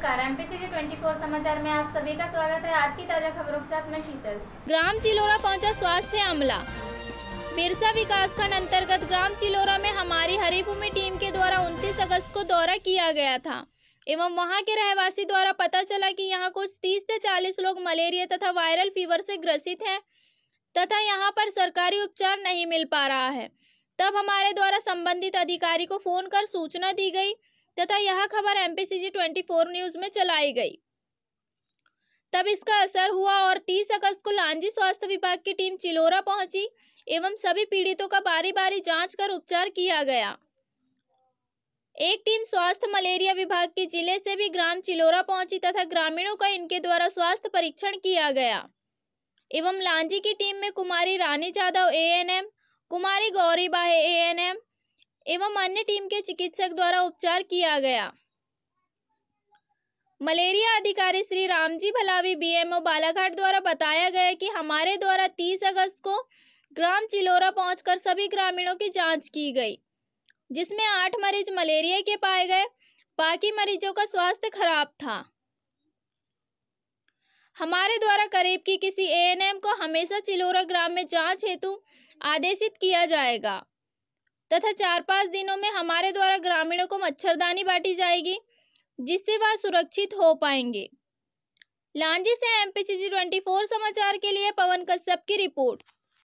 नमस्कार M P twenty समाचार में आप सभी का स्वागत है आज की ताज़ा खबरों के साथ मैं शीतल ग्राम चिलोरा पहुंचा स्वास्थ्य अमला बिरसा विकासखंड अंतर्गत ग्राम चिलोरा में हमारी हरी भूमि टीम के द्वारा 29 अगस्त को दौरा किया गया था एवं वहां के रहवासी द्वारा पता चला कि यहां कुछ 30 से 40 लोग मलेरिया तथा वायरल फीवर से ग्रसित हैं तथा यहां पर सरकारी उपचार नहीं मिल पा रहा है तब हमारे द्वारा संबंधित अधिकारी को फोन कर सूचना दी गई तथा यह खबर एमपीसीजी 24 न्यूज में चलाई गई तब इसका असर हुआ और 30 अगस्त को लांजी स्वास्थ्य विभाग की टीम चिलोरा पहुंची एवं सभी पीड़ितों का बारी बारी जांच कर उपचार किया गया एक टीम स्वास्थ्य मलेरिया विभाग के जिले से भी ग्राम चिलोरा पहुंची तथा ग्रामीणों का इनके द्वारा स्वास्थ्य परीक्षण किया गया एवं लांजी की टीम में कुमारी रानी जादव एएनएम कुमारी गौरी बाहे ए एवं अन्य टीम के चिकित्सक द्वारा उपचार किया गया मलेरिया अधिकारी श्री रामजी भलावी बीएमओ बालाघाट द्वारा बताया गया कि हमारे द्वारा 30 अगस्त को ग्राम चिलोरा पहुंचकर सभी ग्रामीणों की जांच की गई जिसमें आठ मरीज मलेरिया के पाए गए बाकी मरीजों का स्वास्थ्य खराब था हमारे द्वारा करीब की किसी एएनएम को हमेशा चिलोरा ग्राम में जांच हेतु आदेशित किया जाएगा तथा चार पाँच दिनों में हमारे द्वारा ग्रामीणों को मच्छरदानी बांटी जाएगी जिससे वह सुरक्षित हो पाएंगे लांजी से एमपी ट्वेंटी फोर समाचार के लिए पवन कश्यप की रिपोर्ट